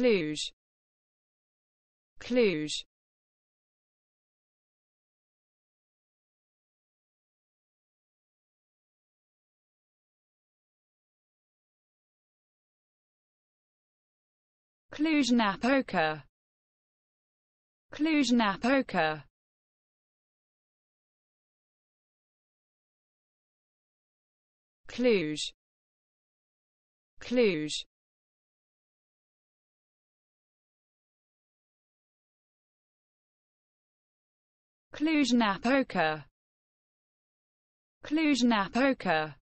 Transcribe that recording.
Cluj Cluj Cluj-Napoca Cluj-Napoca Cluj Cluj Cluj-Napoca Cluj-Napoca